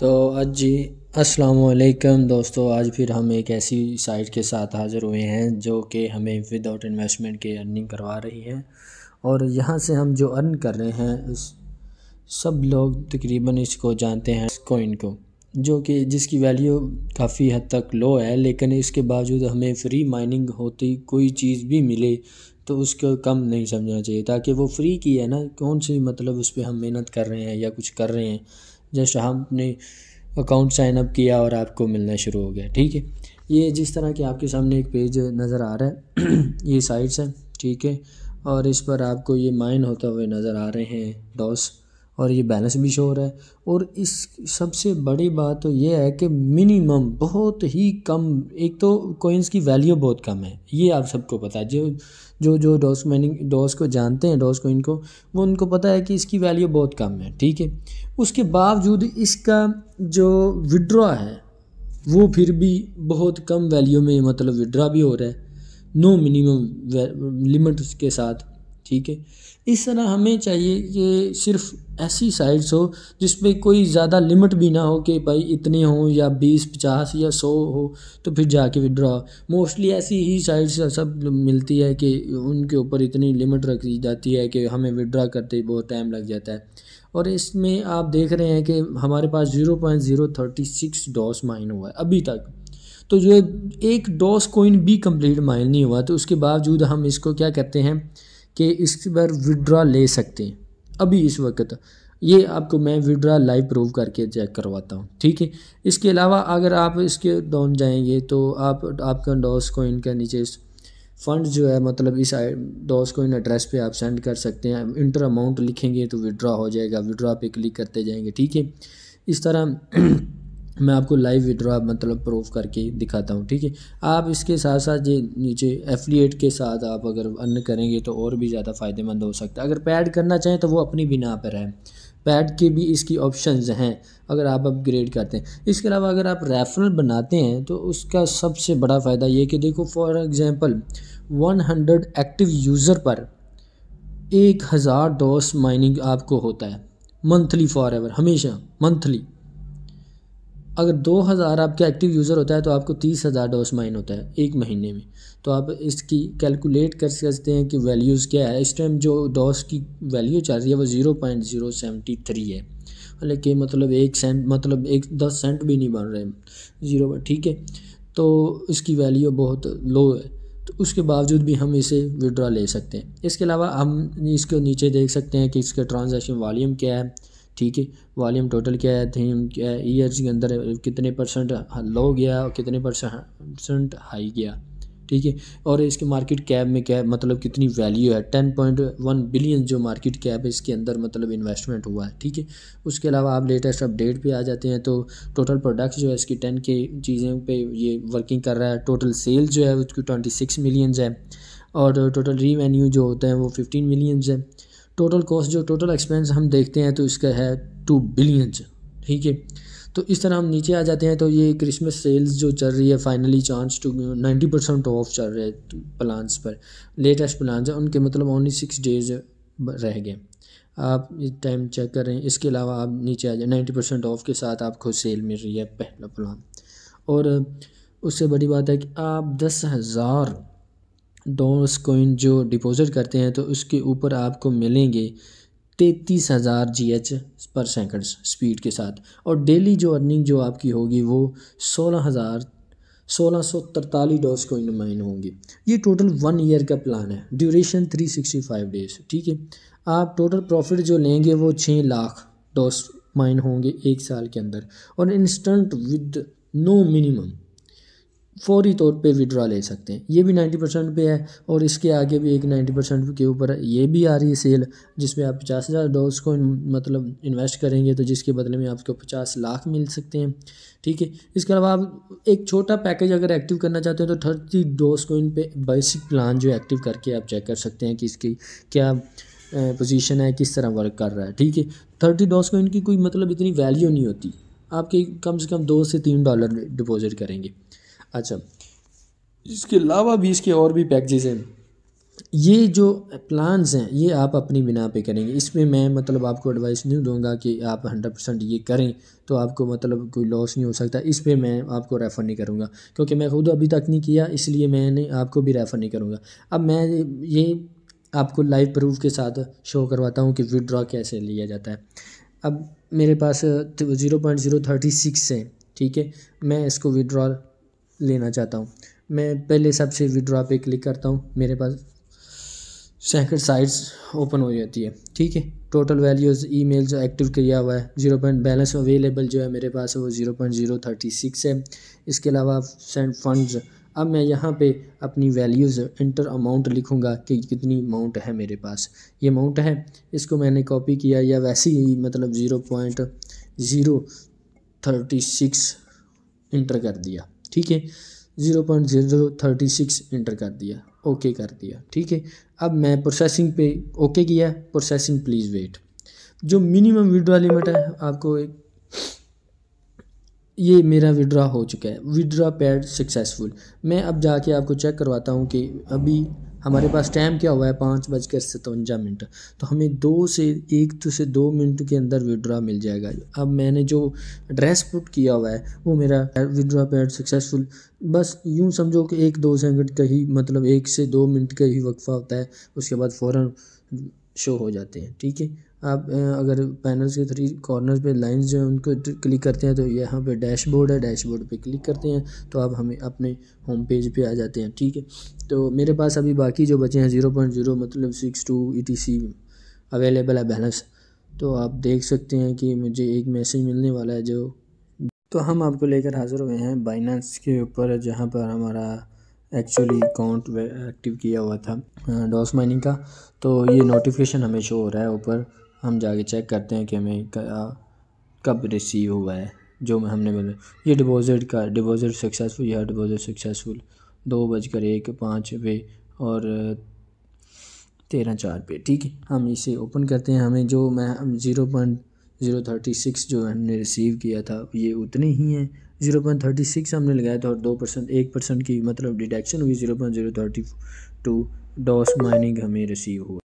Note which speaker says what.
Speaker 1: तो आज जी वालेकुम दोस्तों आज फिर हम एक ऐसी साइट के साथ हाज़िर हुए हैं जो कि हमें विदाउट इन्वेस्टमेंट के अर्निंग करवा रही है और यहाँ से हम जो अर्न कर रहे हैं सब लोग तकरीबन इसको जानते हैं इस कोइन को जो कि जिसकी वैल्यू काफ़ी हद तक लो है लेकिन इसके बावजूद हमें फ्री माइनिंग होती कोई चीज़ भी मिले तो उसको कम नहीं समझना चाहिए ताकि वो फ्री की है ना कौन सी मतलब उस पर हम मेहनत कर रहे हैं या कुछ कर रहे हैं जस्ट हमने अकाउंट साइन अप किया और आपको मिलना शुरू हो गया ठीक है ये जिस तरह के आपके सामने एक पेज नज़र आ रहा है ये साइट्स हैं ठीक है और इस पर आपको ये माइन होते हुए नज़र आ रहे हैं डॉस और ये बैलेंस भी शो हो रहा है और इस सबसे बड़ी बात तो ये है कि मिनिमम बहुत ही कम एक तो कोइंस की वैल्यू बहुत कम है ये आप सबको पता है जो जो जो डॉस माइनिंग डॉस को जानते हैं डॉस कोइन को वो उनको पता है कि इसकी वैल्यू बहुत कम है ठीक है उसके बावजूद इसका जो विड्रॉ है वो फिर भी बहुत कम वैल्यू में मतलब विड्रा भी हो रहा है नो मिनिमम लिमिट के साथ ठीक है इस तरह हमें चाहिए कि सिर्फ ऐसी साइट्स हो जिस कोई ज़्यादा लिमिट भी ना हो कि भाई इतने हों या बीस पचास या सौ हो तो फिर जाके विड्रॉ मोस्टली ऐसी ही साइट्स सब मिलती है कि उनके ऊपर इतनी लिमिट रख दी जाती है कि हमें विड्रॉ करते बहुत टाइम लग जाता है और इसमें आप देख रहे हैं कि हमारे पास zero point zero thirty six DOS mine हुआ है अभी तक तो जो एक डॉस कोइन भी कंप्लीट माइन नहीं हुआ तो उसके बावजूद हम इसको क्या करते हैं कि इस पर विड्रा ले सकते हैं अभी इस वक्त ये आपको मैं विड्रा लाइव प्रूव करके चेक करवाता हूँ ठीक है इसके अलावा अगर आप इसके डाउन जाएंगे तो आप आपका डॉस को का नीचे फंड जो है मतलब इस डॉस इन एड्रेस पे आप सेंड कर सकते हैं इंटर अमाउंट लिखेंगे तो विड्रा हो जाएगा विड्रा पे क्लिक करते जाएंगे ठीक है इस तरह मैं आपको लाइव विड्रॉ मतलब प्रूफ करके दिखाता हूँ ठीक है आप इसके साथ साथ ये नीचे एफिलिएट के साथ आप अगर अन्य करेंगे तो और भी ज़्यादा फ़ायदेमंद हो सकता है अगर पैड करना चाहें तो वो अपनी बिना पर है पैड के भी इसकी ऑप्शंस हैं अगर आप अपग्रेड करते हैं इसके अलावा अगर आप रेफरल बनाते हैं तो उसका सबसे बड़ा फ़ायदा ये कि देखो for example one active user पर एक हज़ार माइनिंग आपको होता है मंथली फॉर एवर हमेशा मंथली अगर 2000 आपका एक्टिव यूज़र होता है तो आपको 30000 डॉस माइन होता है एक महीने में तो आप इसकी कैलकुलेट कर सकते हैं कि वैल्यूज़ क्या है इस टाइम जो डॉस की वैल्यू चल रही है वो zero point zero seventy three है लेकिन मतलब एक सेंट मतलब एक दस सेंट भी नहीं बन रहे ज़ीरो ठीक है तो इसकी वैल्यू बहुत लो है तो उसके बावजूद भी हम इसे विड्रॉ ले सकते हैं इसके अलावा हम इसके नीचे देख सकते हैं कि इसका ट्रांजेक्शन वॉलीम क्या है ठीक है वॉल्यूम टोटल क्या है थीम क्या है ईयर्स के अंदर कितने परसेंट लो गया और कितने परसेंट हाई गया ठीक है और इसके मार्केट कैप में क्या मतलब कितनी वैल्यू है टेन पॉइंट वन बिलियन जो मार्केट कैप है इसके अंदर मतलब इन्वेस्टमेंट हुआ है ठीक है उसके अलावा आप लेटेस्ट अपडेट पे आ जाते हैं तो टोटल प्रोडक्ट्स जो है इसकी टेन के चीज़ें पे ये वर्किंग कर रहा है टोटल सेल जो है उसकी ट्वेंटी सिक्स मिलियंस है और टोटल रिवेन्यू जो होता है वो फिफ्टीन मिलियंस है टोटल कॉस्ट जो टोटल एक्सपेंस हम देखते हैं तो इसका है टू बिलियंस ठीक है तो इस तरह हम नीचे आ जाते हैं तो ये क्रिसमस सेल्स जो चल रही है finally chance to ninety percent off चल रहे हैं प्लान्स पर लेटेस्ट प्लान्स हैं उनके मतलब ओनली सिक्स डेज रह गए आप टाइम चेक कर रहे हैं इसके अलावा आप नीचे आ जाए नाइन्टी परसेंट ऑफ के साथ आपको सेल मिल रही है पहला प्लान और उससे बड़ी बात है कि आप दस हज़ार डोज कोइन जो डिपॉज़िट करते हैं तो उसके ऊपर आपको मिलेंगे तैतीस हज़ार G H per second speed के साथ और डेली जो अर्निंग जो आपकी होगी वो सोलह हज़ार सोलह सौ तरतालीस डोज कोइन माइन होंगी ये टोटल वन ईयर का प्लान है duration three sixty five days ठीक है आप टोटल प्रॉफिट जो लेंगे वो छः लाख डोज माइन होंगे एक साल के अंदर और इंस्टेंट विद नो मिनिमम फौरी तौर पे विड्रा ले सकते हैं ये भी 90 परसेंट पे है और इसके आगे भी एक 90 परसेंट के ऊपर है ये भी आ रही है सेल जिसमें आप पचास हज़ार डॉलर्स को मतलब इन्वेस्ट करेंगे तो जिसके बदले में आपको पचास लाख मिल सकते हैं ठीक है इसके अलावा आप एक छोटा पैकेज अगर एक्टिव करना चाहते हैं तो थर्टी डोज को इन पर बेसिक प्लान जो एक्टिव करके आप चेक कर सकते हैं कि इसकी क्या पोजीशन है किस तरह वर्क कर रहा है ठीक है थर्टी डोज़ को इनकी कोई मतलब इतनी वैल्यू नहीं होती आपके कम से कम दो से तीन डॉलर डिपॉजिट करेंगे अच्छा इसके अलावा भी इसके और भी पैकेजेस हैं ये जो प्लान्स हैं ये आप अपनी बिना पे करेंगे इसमें मैं मतलब आपको एडवाइस नहीं दूंगा कि आप हंड्रेड परसेंट ये करें तो आपको मतलब कोई लॉस नहीं हो सकता इस पर मैं आपको रेफ़र नहीं करूँगा क्योंकि मैं खुद अभी तक नहीं किया इसलिए मैंने आपको भी रेफ़र नहीं करूँगा अब मैं ये आपको लाइव प्रूफ के साथ शो करवाता हूँ कि विदड्रॉ कैसे लिया जाता है अब मेरे पास zero point zero thirty six है ठीक है मैं इसको विदड्रॉ लेना चाहता हूँ मैं पहले सबसे विड्रॉ पे क्लिक करता हूँ मेरे पास सैकड़ साइट्स ओपन हो जाती है ठीक है टोटल वैल्यूज़ ईमेल जो एक्टिव किया हुआ है जीरो पॉइंट बैलेंस अवेलेबल जो है मेरे पास वो zero point zero thirty six है इसके अलावा सेंड फंड्स अब मैं यहाँ पे अपनी वैल्यूज़ इंटर अमाउंट लिखूँगा कि कितनी अमाउंट है मेरे पास ये अमाउंट है इसको मैंने कॉपी किया या वैसे ही मतलब zero point zero thirty six enter कर दिया ठीक है zero point zero thirty six enter कर दिया ओके कर दिया ठीक है अब मैं प्रोसेसिंग पे ओके किया प्रोसेसिंग प्लीज़ वेट जो मिनिमम विड्रा लिमिट है आपको एक ये मेरा विड्रा हो चुका है विड्रा पैड सक्सेसफुल मैं अब जाके आपको चेक करवाता हूँ कि अभी हमारे पास टाइम क्या हुआ है पाँच बजकर सतवंजा मिनट तो हमें दो से एक तो से दो मिनट के अंदर विड्रा मिल जाएगा अब मैंने जो ड्रेस पुट किया हुआ है वो मेरा विड्रा पैड सक्सेसफुल बस यूँ समझो कि एक दो सेकंड का ही मतलब एक से दो मिनट का ही वक्फा होता है उसके बाद फ़ौर शो हो जाते हैं ठीक है आप अगर पैनल्स के थ्री कॉर्नर पे लाइंस जो है उनको क्लिक करते हैं तो यहाँ पे डैशबोर्ड है डैशबोर्ड पे क्लिक करते हैं तो आप हमें अपने होम पेज पे आ जाते हैं ठीक है तो मेरे पास अभी बाकी जो बचे हैं ज़ीरो पॉइंट ज़ीरो मतलब six two E T C available है बैलेंस तो आप देख सकते हैं कि मुझे एक मैसेज मिलने वाला है जो तो हम आपको लेकर हाज़िर हुए हैं बाइनेंस के ऊपर जहाँ पर हमारा एक्चुअली अकाउंट एक्टिव किया हुआ था डॉस माइनिंग का तो ये नोटिफिकेशन हमें शो हो रहा है ऊपर हम जाके चेक करते हैं कि हमें क्या कब रिसीव हुआ है जो हमने बोला ये डिपॉज़िट का डिपॉज़िट सक्सेसफुल या डिपॉज़िट सक्सेसफुल दो बजकर एक पाँच पे और तेरह चार पे ठीक है हम इसे ओपन करते हैं हमें जो मैं zero point zero thirty six जो हमने रिसीव किया था ये उतने ही हैं ज़ीरो पॉइंट थर्टी सिक्स हमने लगाया था और दो परसेंट एक परसेंट की मतलब डिडक्शन हुई zero point zero thirty two DOS mining हमें रिसीव हुआ